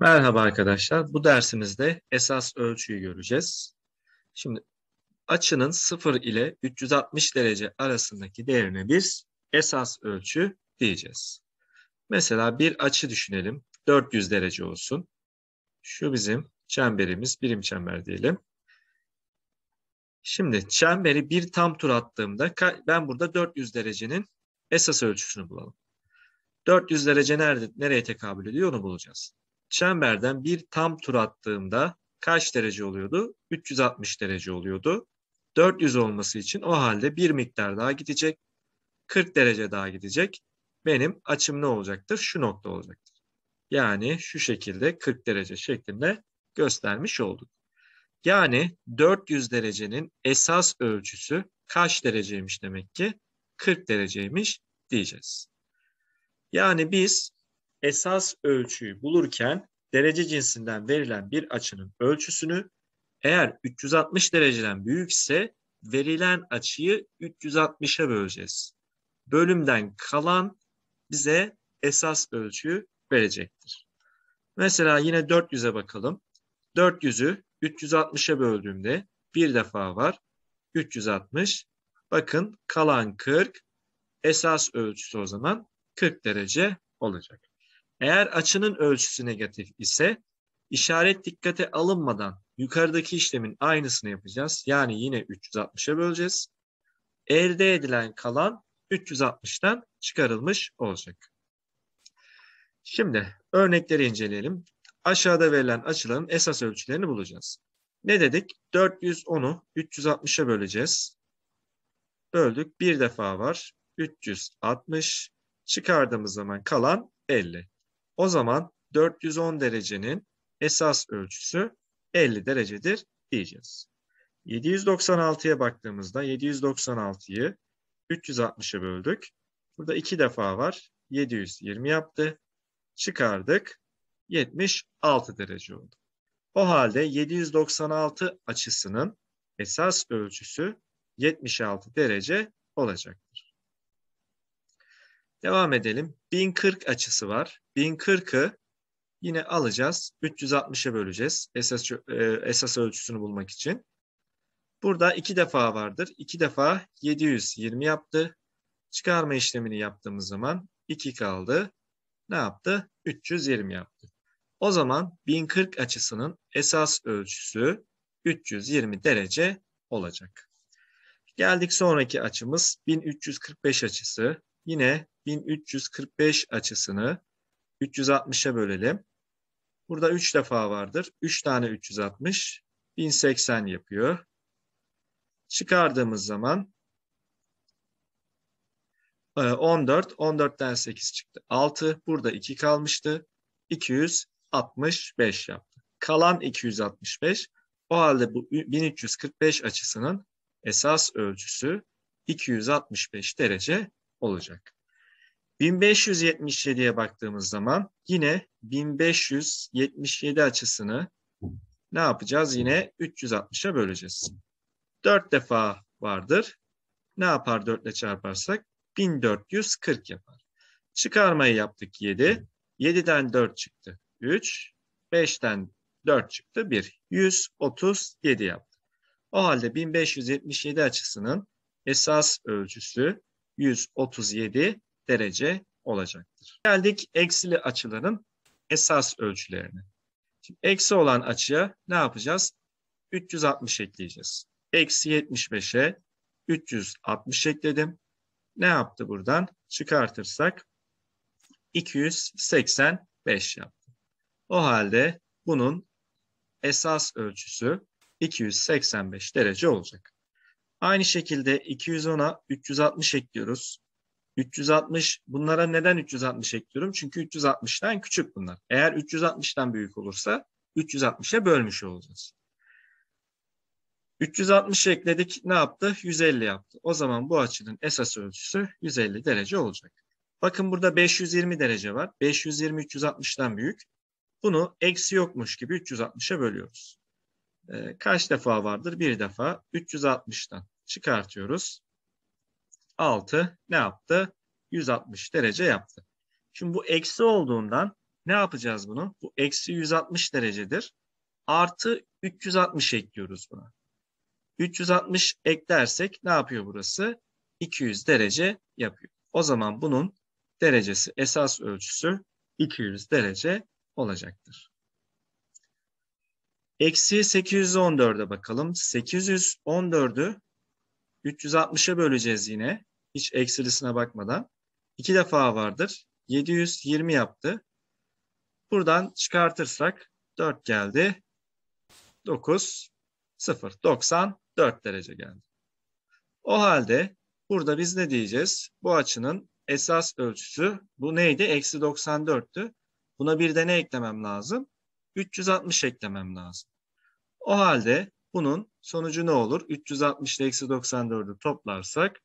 Merhaba arkadaşlar. Bu dersimizde esas ölçüyü göreceğiz. Şimdi açının 0 ile 360 derece arasındaki değerine biz esas ölçü diyeceğiz. Mesela bir açı düşünelim. 400 derece olsun. Şu bizim çemberimiz. Birim çember diyelim. Şimdi çemberi bir tam tur attığımda ben burada 400 derecenin esas ölçüsünü bulalım. 400 derece nerede, nereye tekabül ediyor onu bulacağız çemberden bir tam tur attığımda kaç derece oluyordu? 360 derece oluyordu. 400 olması için o halde bir miktar daha gidecek. 40 derece daha gidecek. Benim açım ne olacaktır? Şu nokta olacaktır. Yani şu şekilde 40 derece şeklinde göstermiş olduk. Yani 400 derecenin esas ölçüsü kaç dereceymiş demek ki? 40 dereceymiş diyeceğiz. Yani biz esas ölçüyü bulurken derece cinsinden verilen bir açının ölçüsünü eğer 360 dereceden büyükse verilen açıyı 360'a böleceğiz. Bölümden kalan bize esas ölçüyü verecektir. Mesela yine 400'e bakalım. 400'ü 360'a böldüğümde bir defa var. 360. Bakın kalan 40. Esas ölçüsü o zaman 40 derece olacak. Eğer açının ölçüsü negatif ise işaret dikkate alınmadan yukarıdaki işlemin aynısını yapacağız. Yani yine 360'a böleceğiz. Elde edilen kalan 360'tan çıkarılmış olacak. Şimdi örnekleri inceleyelim. Aşağıda verilen açıların esas ölçülerini bulacağız. Ne dedik? 410'u 360'a böleceğiz. Böldük. Bir defa var. 360. Çıkardığımız zaman kalan 50. O zaman 410 derecenin esas ölçüsü 50 derecedir diyeceğiz. 796'ya baktığımızda 796'yı 360'a böldük. Burada iki defa var. 720 yaptı. Çıkardık. 76 derece oldu. O halde 796 açısının esas ölçüsü 76 derece olacak. Devam edelim. 1040 açısı var. 1040'ı yine alacağız. 360'a böleceğiz. Esas, e, esas ölçüsünü bulmak için. Burada iki defa vardır. İki defa 720 yaptı. Çıkarma işlemini yaptığımız zaman 2 kaldı. Ne yaptı? 320 yaptı. O zaman 1040 açısının esas ölçüsü 320 derece olacak. Geldik sonraki açımız 1345 açısı. Yine 1345 açısını 360'a bölelim. Burada 3 defa vardır. 3 tane 360, 1080 yapıyor. Çıkardığımız zaman 14, 14'ten 8 çıktı. 6, burada 2 kalmıştı. 265 yaptı. Kalan 265, o halde bu 1345 açısının esas ölçüsü 265 derece olacak. 1577'ye baktığımız zaman yine 1577 açısını ne yapacağız? Yine 360'a böleceğiz. 4 defa vardır. Ne yapar 4 ile çarparsak? 1440 yapar. Çıkarmayı yaptık 7. 7'den 4 çıktı 3. 5'ten 4 çıktı 1. 137 yaptı. O halde 1577 açısının esas ölçüsü 137 derece olacaktır. Geldik eksili açıların esas ölçülerine. Şimdi eksi olan açıya ne yapacağız? 360 ekleyeceğiz. Eksi 75'e 360 ekledim. Ne yaptı buradan? Çıkartırsak 285 yaptı. O halde bunun esas ölçüsü 285 derece olacak. Aynı şekilde 210'a 360 ekliyoruz. 360 bunlara neden 360 ekliyorum? Çünkü 360'tan küçük bunlar. Eğer 360'tan büyük olursa 360'a bölmüş olacağız. 360 ekledik ne yaptı? 150 yaptı. O zaman bu açının esas ölçüsü 150 derece olacak. Bakın burada 520 derece var. 520 360'tan büyük. Bunu eksi yokmuş gibi 360'a bölüyoruz. Ee, kaç defa vardır? Bir defa 360'tan çıkartıyoruz. 6 ne yaptı? 160 derece yaptı. Şimdi bu eksi olduğundan ne yapacağız bunu? Bu eksi 160 derecedir. Artı 360 ekliyoruz buna. 360 eklersek ne yapıyor burası? 200 derece yapıyor. O zaman bunun derecesi esas ölçüsü 200 derece olacaktır. Eksi 814'e bakalım. 814'ü 360'a böleceğiz yine hiç eksilisine bakmadan. iki defa vardır. 720 yaptı. Buradan çıkartırsak 4 geldi. 9, 0, 90 4 derece geldi. O halde burada biz ne diyeceğiz? Bu açının esas ölçüsü bu neydi? Eksi 94'tü. Buna bir de ne eklemem lazım? 360 eklemem lazım. O halde bunun sonucu ne olur? 360 ile eksi 94'ü toplarsak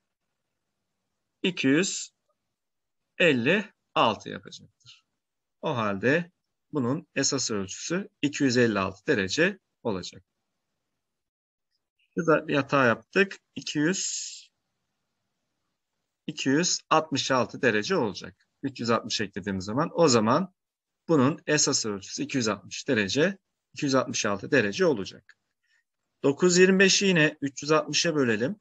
256 yapacaktır. O halde bunun esas ölçüsü 256 derece olacak. Şurada bir hata yaptık. 200 266 derece olacak. 360 eklediğim zaman o zaman bunun esas ölçüsü 260 derece 266 derece olacak. 925'i yine 360'a bölelim.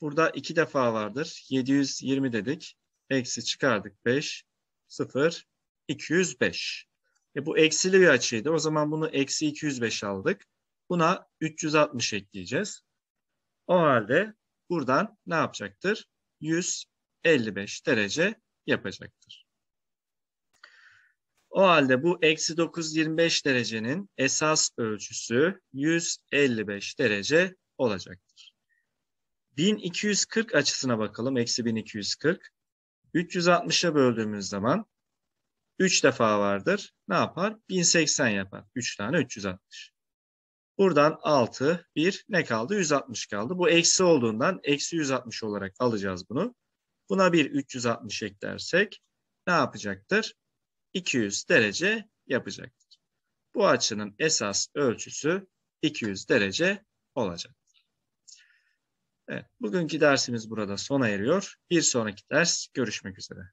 Burada iki defa vardır. 720 dedik. Eksi çıkardık 5. 0. 205. E bu eksili bir açıydı. O zaman bunu eksi 205 aldık. Buna 360 ekleyeceğiz. O halde buradan ne yapacaktır? 155 derece yapacaktır. O halde bu eksi 925 derecenin esas ölçüsü 155 derece olacaktır. 1240 açısına bakalım. Eksi 1240. 360'a böldüğümüz zaman 3 defa vardır. Ne yapar? 1080 yapar. 3 tane 360. Buradan 6, 1 ne kaldı? 160 kaldı. Bu eksi olduğundan eksi 160 olarak alacağız bunu. Buna bir 360 eklersek ne yapacaktır? 200 derece yapacaktır. Bu açının esas ölçüsü 200 derece olacaktır. Evet, bugünkü dersimiz burada sona eriyor. Bir sonraki ders görüşmek üzere.